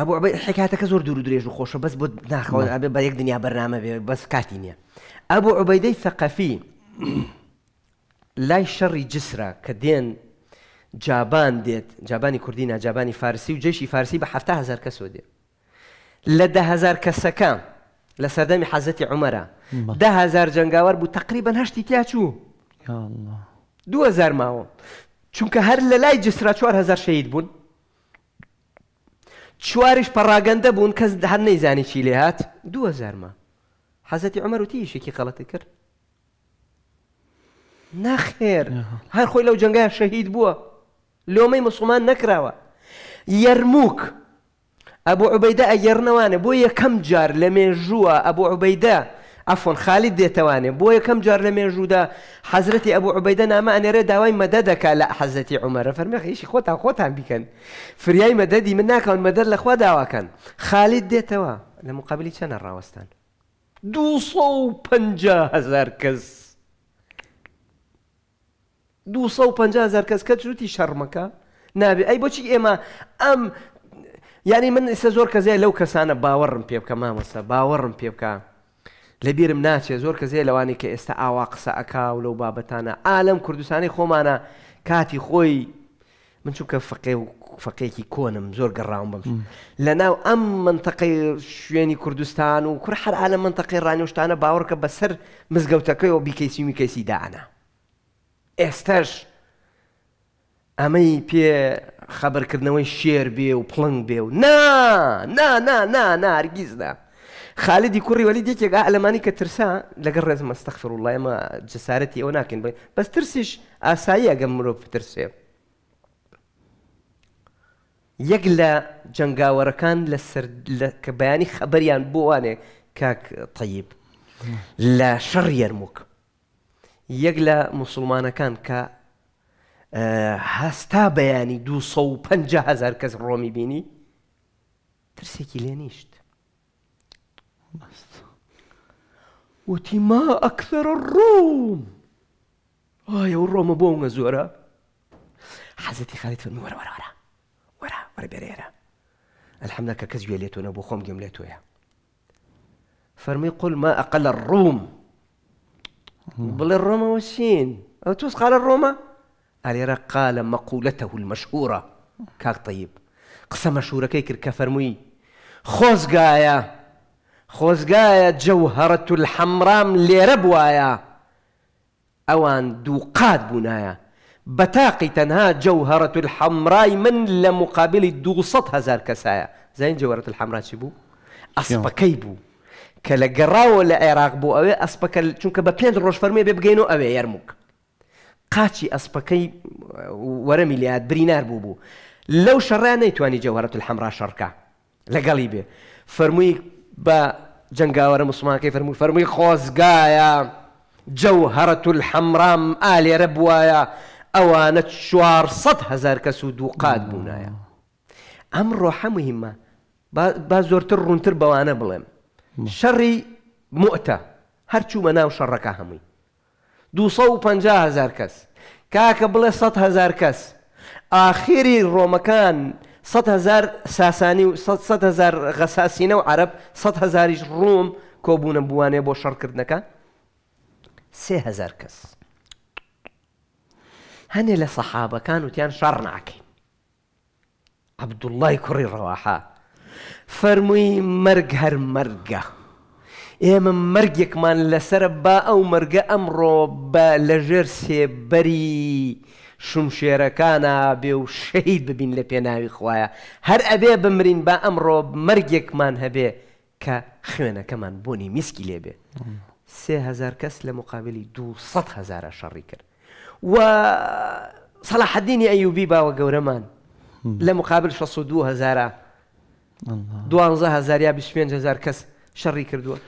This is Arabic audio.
ابو عبيد حكايتك زور دور دريج وخوشه بس بود ناخو ابي بايك دنيا برنامه بس كاتينيا ابو عبيد الثقفي لا شر جسره كدين جابان ديت جاباني كردينا جاباني فارسي وجيشي فارسي ب 7000 كسودي ل 10000 كسكان لسدام حزت عمره. 10000 جنگاور بو تقریبا هشتی تاچو یا الله 2000 ماو چونکه هر للای جسرا 4000 شهید بود چواریش پەڕاگەندە بوون کەس هەر نەیزانی چی لێ هات دو زارمە حەزەتی عمەر وتی یشێکی خەڵەتی کرد نەخێر هەر خۆی لەو جنگای شەهید بووە لۆمەی مسلمان نەکراوە یەرموک ئەبوو عوبەیدا ئەگەرنەوانە بۆ یەکەم جار لە مێژووە ئەبوو عوبەیدا عفوا خالد دێتەوانێ بۆ یەکەم جار لە مێژوودا حەزرەتی ئەبوو عوبەدە نامە ئەنێرە داوای مەدەدەکا لە حەزەتی عمەرە فەرمیخیشی خۆتان خۆتان بیکەن فریای مەدەدی من ناکەون مەدەر لە خوا داواکەن خالید دێتەوە لە مقابلی دو ڕاوەستان 250هزار کەس 250هزار کەس کە جوتی شەڕمەکە نابێ ئەی بۆچی ئێمە ئەم ینی من ئێستا زۆر کەزای لەو کەسانە باوەڕم پێ بکە باورم باوەڕم پێ بکە لەبیرم ناچێت زۆر کە زێ لەوانی کە ئێستا ئاوا قسە ئەک و لەو بابەتانە ئالم کوردستانی خۆمانە کاتی خۆی من چونکە فقێ و فقێکی کۆنم زۆر گەڕاوم بم لە ناو ئەم منتەقی شوێنی کوردستان و کوور هەر ئالە منتەقی ڕانیشتانە باوەڕکە بەسەر مزگەوتەکەی و بیکەسی میکەسی دانا ئێستش ئەمەی پێ خەبەرکردنەوەی شێر بێ و پڵنگ بێ و نا نا نا نا نارگیزدا. خالد يكري والدي تيجا على ماني كترسا لقرز ما استغفر الله ما جسارتي ولكن بس ترسيش اسايا قمرو ترسي يقلا لسر كبياني خبريان بواني كاك طيب لا شر يرموك يقلا مسلمان كان لە مسلمانەکان کە بياني دو صو هزار کەس ڕۆمی بینی بيني ترسيكي لينيشت وتي ما أكثر الروم آه يا الروم بون زورا حزتي خالد فرمي ورا ورا ورا ورا ورا ورا الحمد لله كزوية ليتو نبو خوم جمليتو يا فرمي قل ما أقل الروم بل الروم والشين أو أه، توس قال الروم أريرا قال مقولته المشهورة كاك طيب قسم مشهورة كيكر كفرمي خوز قايا خۆزگایە جەوهرەت الحمرام الحەمرام لێرە أوان دوقات بنايا بتاقي تنها جوهرة تەنها من لمقابل مقابلی 200 هزار کەسایە زین جەوهرەت الحەمراچی بوو ئەسپەکەی بوو کە لە گەڕاوە لە عێراق بوو ئەوێ ئەسپەکە چونکە بە پێنج ڕۆژ فەرمێ بێ بگەین و ئەوێ یارموک قاچی ئەسپەکەی وەرە میلیات برینار بوو فرمي بە جنگاوەرە مسلمانەکەی فەرمووی فەرمووی جوهرة جەوهرەت و حەمرام ئالێرە بواە شوار صد هزار کەس و دووقات أمر ئەمڕۆ هەموهیمە با زۆرتر ڕوونتر بەوانە بڵێم شەڕی مؤتە هەرچوومە ناو شەڕەکە هەمووی 250 هزار کەس کاکە بڵێ 100 هزار کەس ئاخری ڕۆمەکان هزار ساسانی و هزار غەساسینە و عرب هزاریش ڕوم کۆبوونە بوانێ بۆ شەڕکردنەکە سهزار کەس هەنێ لە سەحابەکان وتیان شەڕ ناکەین عەبدوڵای کوڕی ڕەواحا فەرمووی مەرگ هەر مەرگە ئێمە مەرگێکمان لەسرە با ئەو مەرگە ئەمڕۆ بە لەژێر سێبەری شمشێرەکانە بێ و شەید ببین لە پێناوی خویە هەر ئەبێ بمرین بە ئەمڕۆ مەرگێکمان هەبێ کە خوێنەکەمان بۆنی میسکی لێبێ هزار کەس لە مقابلی 200 هزار شەڕی کرد و ایوبی ئەیوبی باوە گەورەمان لە مقابل دو هزارە دوانزه یا 25 هزار کەس شەڕی کردووە.